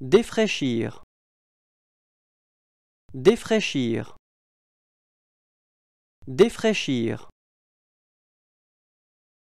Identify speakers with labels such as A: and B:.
A: Défraîchir. Défraîchir. Défraîchir.